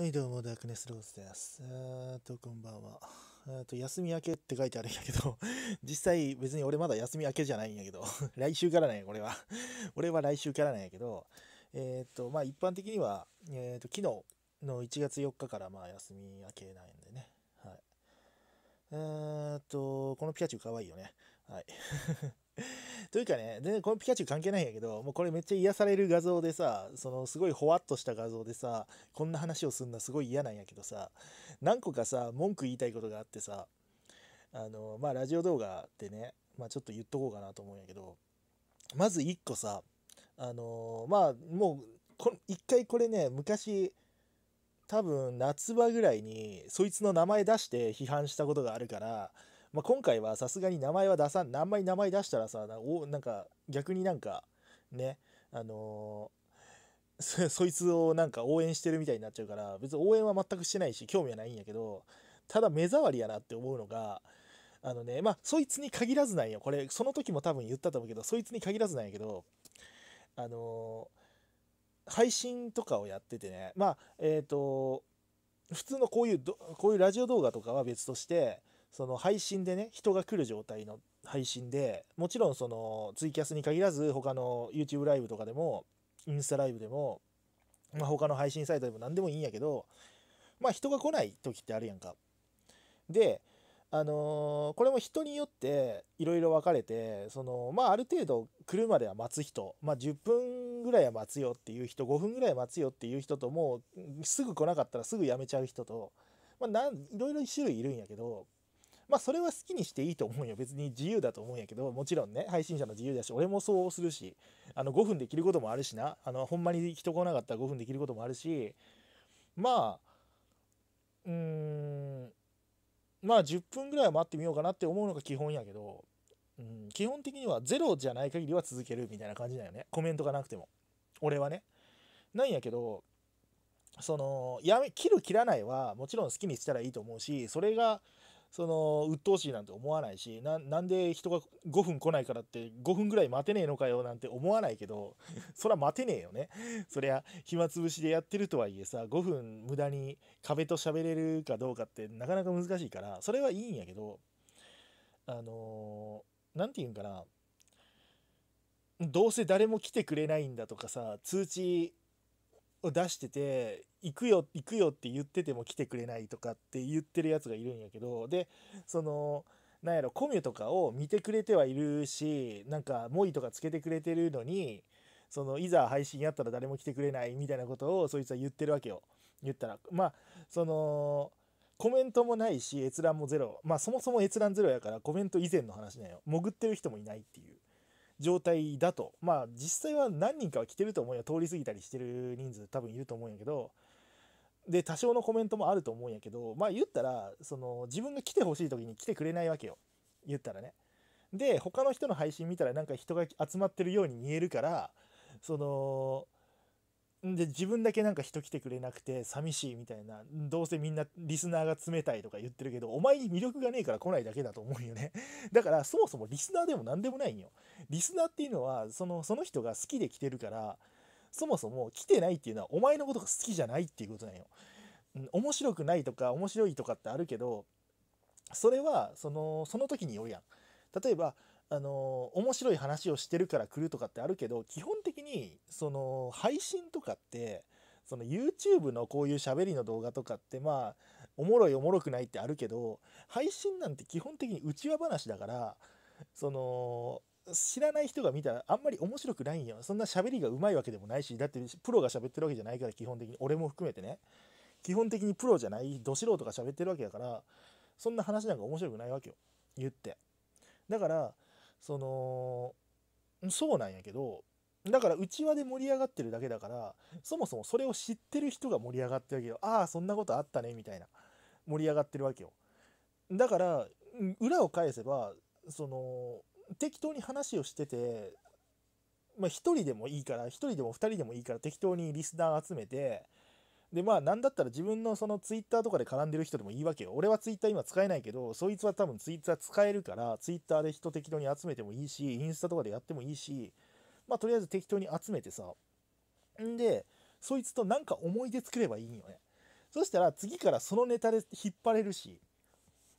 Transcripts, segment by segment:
はい、どうも、ダークネスローズです。えーっと、こんばんは。えー、っと、休み明けって書いてあるんやけど、実際別に俺まだ休み明けじゃないんやけど、来週からなんや、俺は。俺は来週からなんやけど、えー、っと、まあ一般的には、えー、っと、昨日の1月4日からまあ休み明けなんでね。はい。えー、っと、このピカチュウかわいいよね。はい。というかね、全然このピカチュウ関係ないんやけど、もうこれめっちゃ癒される画像でさ、そのすごいほわっとした画像でさ、こんな話をすんのはすごい嫌なんやけどさ、何個かさ、文句言いたいことがあってさ、あの、まあラジオ動画でね、まあちょっと言っとこうかなと思うんやけど、まず1個さ、あのまあもう、一回これね、昔、多分夏場ぐらいにそいつの名前出して批判したことがあるからまあ、今回はさすがに名前は出さんあんまり名前出したらさおなんか逆になんかねあのー、そいつをなんか応援してるみたいになっちゃうから別に応援は全くしてないし興味はないんやけどただ目障りやなって思うのがあのねまあそいつに限らずなんよこれその時も多分言ったと思うけどそいつに限らずなんやけどあのー、配信とかをやっててねまあえっ、ー、と普通のこういうこういうラジオ動画とかは別としてその配信でね人が来る状態の配信でもちろんそのツイキャスに限らず他の YouTube ライブとかでもインスタライブでも、まあ、他の配信サイトでも何でもいいんやけどまあ人が来ない時ってあるやんか。であのー、これも人によっていろいろ分かれてその、まあ、ある程度来るまでは待つ人、まあ、10分ぐらいは待つよっていう人5分ぐらい待つよっていう人ともうすぐ来なかったらすぐ辞めちゃう人と、まいろいろ種類いるんやけどまあそれは好きにしていいと思うよ別に自由だと思うんやけどもちろんね配信者の自由だし俺もそうするしあの5分で切ることもあるしなあのほんまに人来なかったら5分で切ることもあるしまあうんまあ10分ぐらいは待ってみようかなって思うのが基本やけど、うん、基本的にはゼロじゃない限りは続けるみたいな感じだよねコメントがなくても俺はねなんやけどそのやめ切る切らないはもちろん好きにしたらいいと思うしそれがその鬱陶しいなんて思わないしななんで人が5分来ないからって5分ぐらい待てねえのかよなんて思わないけど そら待てねえよねそりゃ暇つぶしでやってるとはいえさ5分無駄に壁と喋れるかどうかってなかなか難しいからそれはいいんやけどあの何、ー、て言うんかなどうせ誰も来てくれないんだとかさ通知を出してて行くよ行くよって言ってても来てくれないとかって言ってるやつがいるんやけどでそのなんやろコミュとかを見てくれてはいるしなんかモイとかつけてくれてるのにそのいざ配信やったら誰も来てくれないみたいなことをそいつは言ってるわけよ言ったらまあそのコメントもないし閲覧もゼロまあそもそも閲覧ゼロやからコメント以前の話なんよ潜ってる人もいないっていう状態だとまあ実際は何人かは来てると思うよ通り過ぎたりしてる人数多分いると思うんやけどで多少のコメントもあると思うんやけどまあ言ったらその自分が来てほしい時に来てくれないわけよ言ったらね。で他の人の配信見たらなんか人が集まってるように見えるからそので自分だけなんか人来てくれなくて寂しいみたいなどうせみんなリスナーが冷たいとか言ってるけどお前に魅力がねえから来ないだけだと思うよね だからそもそもリスナーでも何でもないんよリスナーっていうのはそのその人が好きで来てるからそもそも来てないっていうのはお前のことが好きじゃないっていうことなんよ、面白くないとか面白いとかってあるけどそれはそのその時によるやん例えばあの面白い話をしてるから来るとかってあるけど基本的にその配信とかってその YouTube のこういう喋りの動画とかってまあおもろいおもろくないってあるけど配信なんて基本的に内輪話だからその知らない人が見たらあんまり面白くないんよそんな喋りがうまいわけでもないしだってプロが喋ってるわけじゃないから基本的に俺も含めてね基本的にプロじゃないど素人が喋ってるわけだからそんな話なんか面白くないわけよ言ってだからそのそうなんやけどだからうちわで盛り上がってるだけだからそもそもそれを知ってる人が盛り上がってるわけよああそんなことあったねみたいな盛り上がってるわけよだから裏を返せばその適当に話をしててまあ、1人でもいいから1人でも2人でもいいから適当にリスナー集めてでまあなんだったら自分のそのツイッターとかで絡んでる人でもいいわけよ俺はツイッター今使えないけどそいつは多分ツイッター使えるからツイッターで人適当に集めてもいいしインスタとかでやってもいいしまあとりあえず適当に集めてさんでそいつとなんか思い出作ればいいよねそしたら次からそのネタで引っ張れるし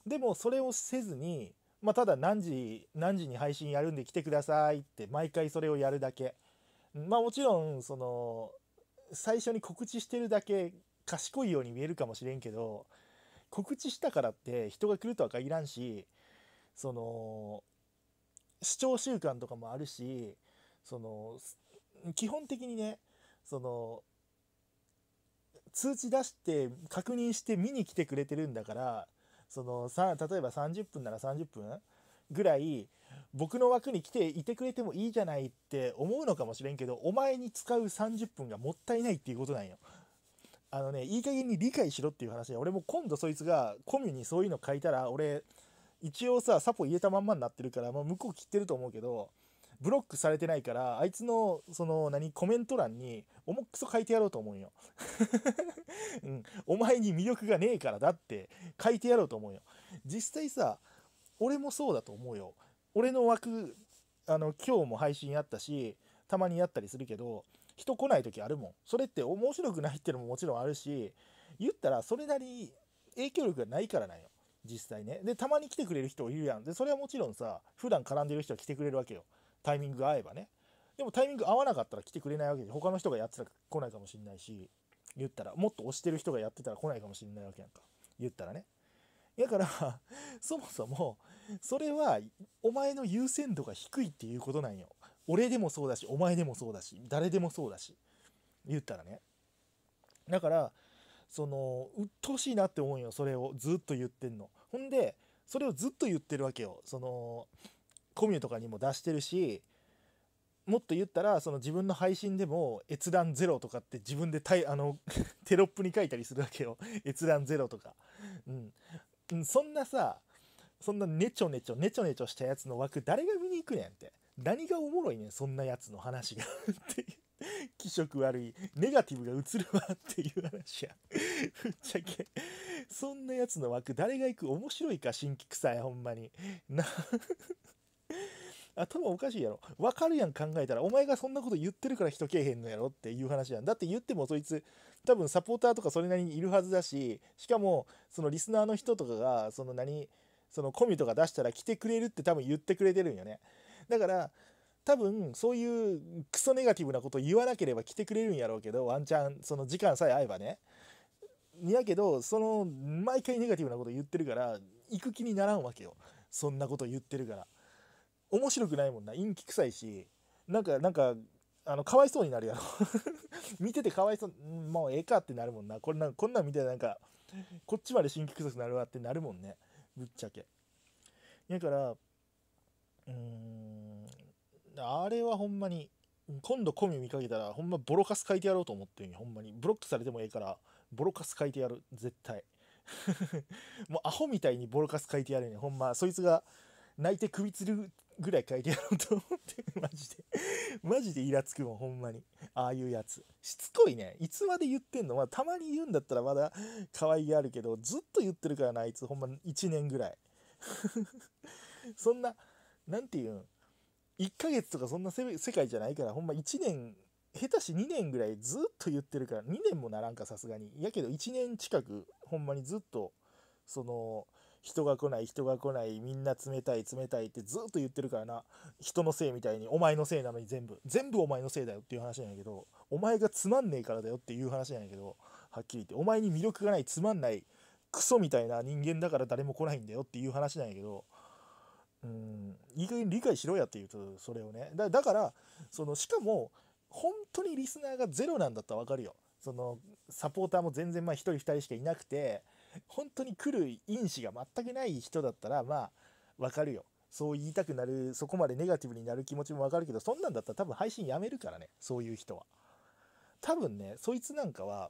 でもそれをせずにまあただ何時何時に配信やるんで来てくださいって毎回それをやるだけまあもちろんその最初に告知してるだけ賢いように見えるかもしれんけど告知したからって人が来るとは限らんしその視聴習慣とかもあるしその基本的にねその通知出して確認して見に来てくれてるんだからそのさ例えば30分なら30分ぐらい僕の枠に来ていてくれてもいいじゃないって思うのかもしれんけどお前に使う30分がもったいないっていうことなんよ。あのねいい加減に理解しろっていう話で俺も今度そいつがコミュにそういうの書いたら俺一応さサポ入れたまんまになってるから、まあ、向こう切ってると思うけどブロックされてないからあいつのその何コメント欄に重くそ書いてやろうと思うよ、うん、お前に魅力がねえからだって書いてやろうと思うよ実際さ俺もそうだと思うよ俺の枠あの今日も配信やったしたまにやったりするけど人来ない時あるもんそれって面白くないっていうのももちろんあるし言ったらそれなりに影響力がないからなんよ実際ねでたまに来てくれる人いるやんでそれはもちろんさ普段絡んでる人は来てくれるわけよタイミングが合えばねでもタイミング合わなかったら来てくれないわけで他の人がやってたら来ないかもしんないし言ったらもっと押してる人がやってたら来ないかもしんないわけやんか言ったらねだから、そもそも、それは、お前の優先度が低いっていうことなんよ。俺でもそうだし、お前でもそうだし、誰でもそうだし、言ったらね。だから、その、鬱陶しいなって思うよ、それをずっと言ってんの。ほんで、それをずっと言ってるわけよ。その、コミュとかにも出してるし、もっと言ったら、その自分の配信でも、閲覧ゼロとかって自分でたいあの テロップに書いたりするわけよ。閲覧ゼロとか。うん。そんなさそんなねちょねちょねちょねちょしたやつの枠誰が見に行くねんって何がおもろいねんそんなやつの話がって 気色悪いネガティブが映るわっていう話やぶっちゃけそんなやつの枠誰が行く面白いか新規臭いほんまにな頭おかしいやろわかるやん考えたらお前がそんなこと言ってるから人けえへんのやろっていう話やんだって言ってもそいつ多分サポーターとかそれなりにいるはずだししかもそのリスナーの人とかがその何そのコミュとか出したら来てくれるって多分言ってくれてるんよねだから多分そういうクソネガティブなこと言わなければ来てくれるんやろうけどワンチャンその時間さえ合えばねやけどその毎回ネガティブなこと言ってるから行く気にならんわけよそんなこと言ってるから面白くないもんな陰気臭いしなんかなんかあのかわいそうになるやろ 見ててかわいそうもうええかってなるもんなこんなこんなん見てなんかこっちまで新規臭くなるわってなるもんねぶっちゃけだからうんあれはほんまに今度コミ見かけたらほんまボロカス書いてやろうと思ってんほんまにブロックされてもええからボロカス書いてやる絶対 もうアホみたいにボロカス書いてやるねほんまそいつが泣いて首つるぐらい書いてやろうと思って マジでマジでイラつくもんほんまにああいうやつしつこいねいつまで言ってんの、まあ、たまに言うんだったらまだ可愛げあるけどずっと言ってるからなあいつほんま1年ぐらい そんな何て言うん1ヶ月とかそんな世界じゃないからほんま1年下手し2年ぐらいずっと言ってるから2年もならんかさすがにやけど1年近くほんまにずっとその人が来ない人が来ないみんな冷たい冷たいってずっと言ってるからな人のせいみたいにお前のせいなのに全部全部お前のせいだよっていう話なんやけどお前がつまんねえからだよっていう話なんやけどはっきり言ってお前に魅力がないつまんないクソみたいな人間だから誰も来ないんだよっていう話なんやけどうんいい加減理解しろやっていうとそれをねだからそのしかも本当にリスナーがゼロなんだったら分かるよそのサポーターも全然まあ1人2人しかいなくて 本当に来る因子が全くない人だったらまあ分かるよそう言いたくなるそこまでネガティブになる気持ちも分かるけどそんなんだったら多分配信やめるからねそういう人は多分ねそいつなんかは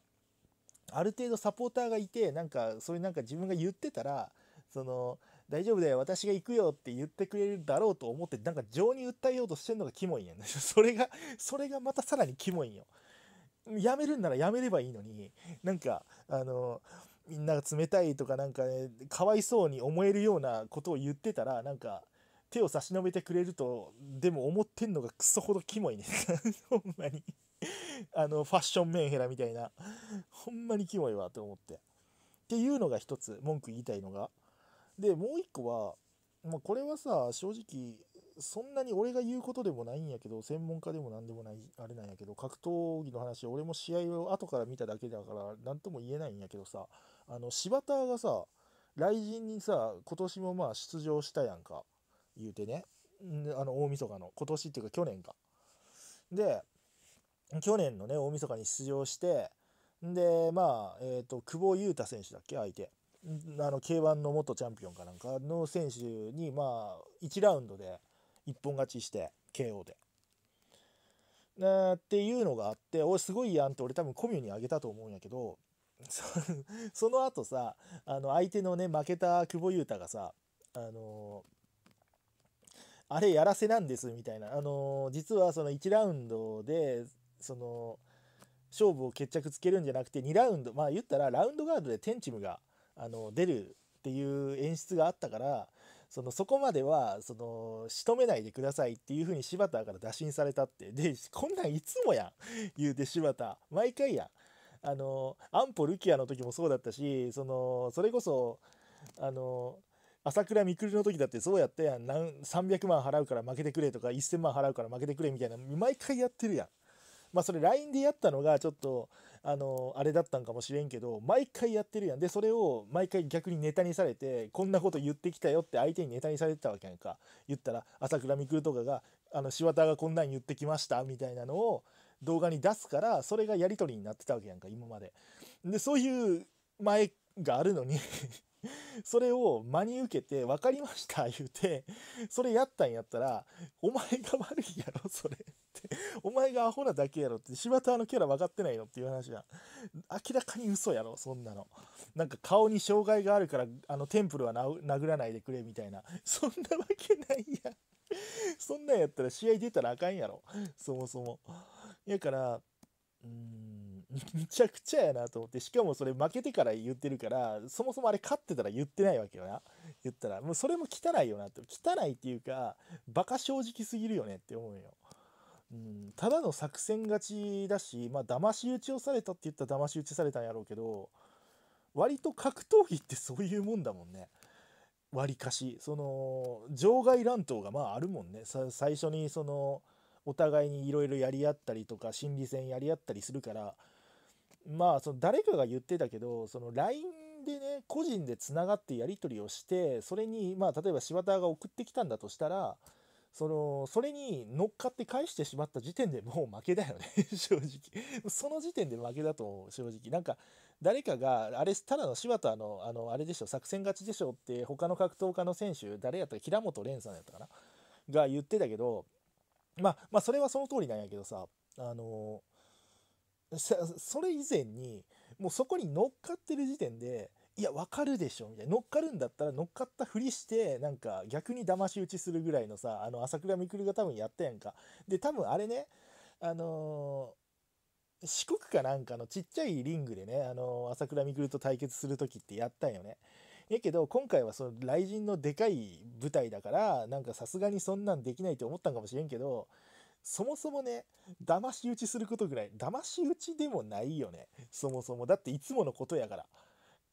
ある程度サポーターがいてなんかそういうなんか自分が言ってたらその大丈夫だよ私が行くよって言ってくれるだろうと思ってなんか情に訴えようとしてんのがキモいんやん、ね、それがそれがまたさらにキモいんよやめるんならやめればいいのになんかあのーみんなが冷たいとかなんかねかわいそうに思えるようなことを言ってたらなんか手を差し伸べてくれるとでも思ってんのがクソほどキモいね ほんまにあのファッションメンヘラみたいなほんまにキモいわと思ってっていうのが一つ文句言いたいのがでもう一個は、まあ、これはさ正直そんなに俺が言うことでもないんやけど、専門家でも何でもない、あれなんやけど、格闘技の話、俺も試合を後から見ただけだから、何とも言えないんやけどさ、あの、柴田がさ、雷神にさ、今年もまあ出場したやんか、言うてね。あの、大晦日の、今年っていうか去年か。で、去年のね、大晦日に出場して、で、まあ、えっ、ー、と、久保優太選手だっけ、相手。あの、K1 の元チャンピオンかなんかの選手に、まあ、1ラウンドで、一本勝ちして KO で。なっていうのがあっておすごいやんって俺多分コミュにあげたと思うんやけど その後さあの相手のね負けた久保裕太がさあのー、あれやらせなんですみたいなあのー、実はその1ラウンドでその勝負を決着つけるんじゃなくて2ラウンドまあ言ったらラウンドガードで天チムがあの出るっていう演出があったからそのそこまではその仕留めないでくださいっていう風に柴田から打診されたってでこんなんいつもやん言うて柴田毎回やんあの安保ルキアの時もそうだったしそのそれこそあの朝倉未来の時だってそうやったやん何300万払うから負けてくれとか1000万払うから負けてくれみたいな毎回やってるやんまあそれ LINE でやったのがちょっとあのあれだったんかもしれんけど毎回やってるやんでそれを毎回逆にネタにされてこんなこと言ってきたよって相手にネタにされてたわけやんか言ったら朝倉未来とかがあの柴田がこんなん言ってきましたみたいなのを動画に出すからそれがやり取りになってたわけやんか今まで。でそういう前があるのに それを真に受けて「分かりました」言うてそれやったんやったら「お前が悪いやろそれ」お前がアホなだけやろって、柴田のキャラ分かってないのっていう話は明らかに嘘やろ、そんなの。なんか顔に障害があるから、あの、テンプルは殴らないでくれみたいな。そんなわけないやん。そんなんやったら試合出たらあかんやろ。そもそも。やから、うーん、むちゃくちゃやなと思って、しかもそれ負けてから言ってるから、そもそもあれ勝ってたら言ってないわけよな。言ったら、もうそれも汚いよなって、汚いっていうか、馬鹿正直すぎるよねって思うよ。うん、ただの作戦勝ちだし、まあ、騙し討ちをされたって言ったら騙し討ちされたんやろうけど、割と格闘技ってそういうもんだもんね。割かし。その、場外乱闘がまああるもんね。最初にその、お互いにいろいろやり合ったりとか、心理戦やり合ったりするから、まあ、その誰かが言ってたけど、その LINE でね、個人でつながってやり取りをして、それに、まあ、例えば柴田が送ってきたんだとしたら、その、それに乗っかって返してしまった時点でもう負けだよね 正直その時点で負けだと、正直。なんか、誰かが、あれ、ただの柴田の、あの、あれでしょ、作戦勝ちでしょって、他の格闘家の選手、誰やったか、平本蓮さんやったかなが言ってたけど、まあ、まあ、それはその通りなんやけどさ、あの、それ以前に、もうそこに乗っかってる時点で、いや、わかるでしょみたいな。乗っかるんだったら乗っかったふりして、なんか逆に騙し討ちするぐらいのさ、あの、朝倉未来が多分やったやんか。で、多分あれね、あのー、四国かなんかのちっちゃいリングでね、あのー、朝倉未来と対決する時ってやったんよね。やけど、今回はその雷神のでかい舞台だから、なんかさすがにそんなんできないと思ったんかもしれんけど、そもそもね、騙し討ちすることぐらい、騙し討ちでもないよね。そもそも。だっていつものことやから。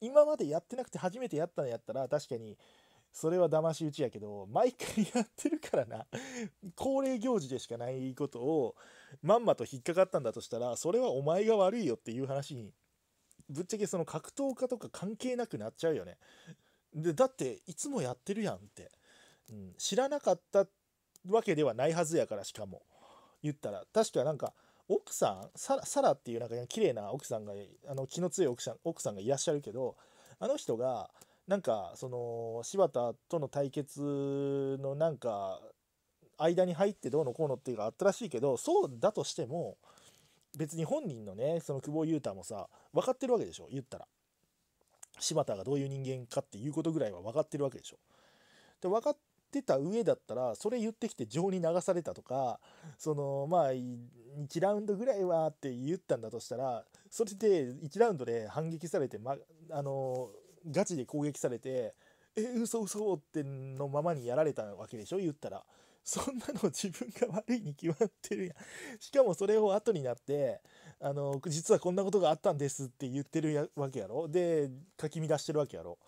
今までやってなくて初めてやったのやったら確かにそれは騙し討ちやけど毎回やってるからな 恒例行事でしかないことをまんまと引っかかったんだとしたらそれはお前が悪いよっていう話にぶっちゃけその格闘家とか関係なくなっちゃうよねでだっていつもやってるやんって、うん、知らなかったわけではないはずやからしかも言ったら確かなんか奥さんサラっていうなんか綺麗な奥さんがあの気の強い奥さん奥さんがいらっしゃるけどあの人がなんかその柴田との対決のなんか間に入ってどうのこうのっていうかあったらしいけどそうだとしても別に本人のねその久保裕太もさ分かってるわけでしょ言ったら柴田がどういう人間かっていうことぐらいは分かってるわけでしょで分かっってた上だったら、それ言ってきて情に流されたとか、その、まあ、1ラウンドぐらいはって言ったんだとしたら、それで1ラウンドで反撃されて、ま、あの、ガチで攻撃されて、え、嘘嘘ってのままにやられたわけでしょ言ったら。そんなの自分が悪いに決まってるやん。しかもそれを後になって、あの、実はこんなことがあったんですって言ってるわけやろで、かき乱してるわけやろ。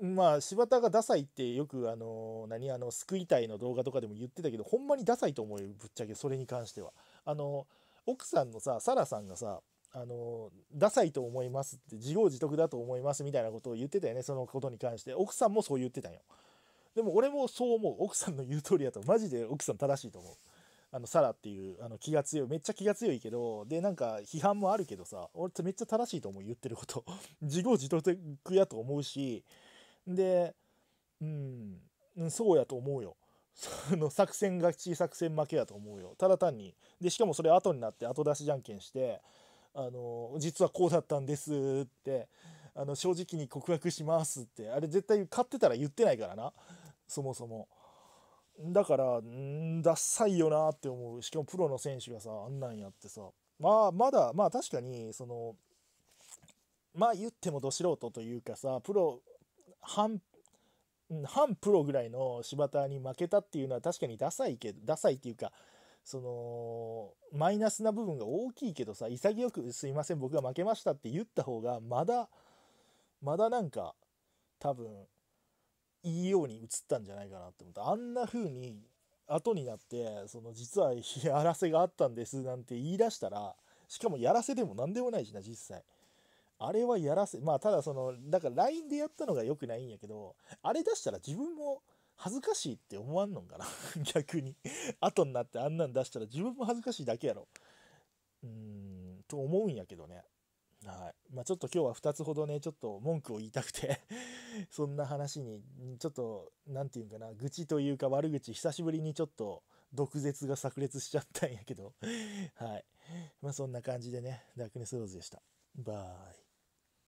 まあ柴田がダサいってよくあの何あの救いたいの動画とかでも言ってたけどほんまにダサいと思うよぶっちゃけそれに関しては。あの奥さんのさサラさんがさあのダサいと思いますって自業自得だと思いますみたいなことを言ってたよねそのことに関して奥さんもそう言ってたんよでも俺もそう思う奥さんの言う通りやとマジで奥さん正しいと思うあのサラっていうあの気が強いめっちゃ気が強いけどでなんか批判もあるけどさ俺めっちゃ正しいと思う言ってること自業自得やと思うしで、うん、そうやと思うよ。そ の作戦勝ち作戦負けやと思うよただ単にでしかもそれ後になって後出しじゃんけんしてあの実はこうだったんですってあの正直に告白しますってあれ絶対勝ってたら言ってないからなそもそもだからんダサいよなって思うしかもプロの選手がさあんなんやってさまあまだまあ確かにそのまあ言ってもど素人というかさプロ半半プロぐらいの柴田に負けたっていうのは確かにダサいけどダサいっていうかそのマイナスな部分が大きいけどさ潔く「すいません僕が負けました」って言った方がまだまだなんか多分いいように映ったんじゃないかなって思ったあんな風に後になってその実はやらせがあったんですなんて言い出したらしかもやらせでも何でもないしな実際あれはやらせ、まあただその、だから LINE でやったのが良くないんやけど、あれ出したら自分も恥ずかしいって思わんのかな 逆に。後になってあんなん出したら自分も恥ずかしいだけやろ。うーん、と思うんやけどね。はい。まあちょっと今日は2つほどね、ちょっと文句を言いたくて そんな話に、ちょっと、何て言うんかな、愚痴というか悪口、久しぶりにちょっと、毒舌が炸裂しちゃったんやけどはい。まあそんな感じでね、ダークネスローズでした。バイ。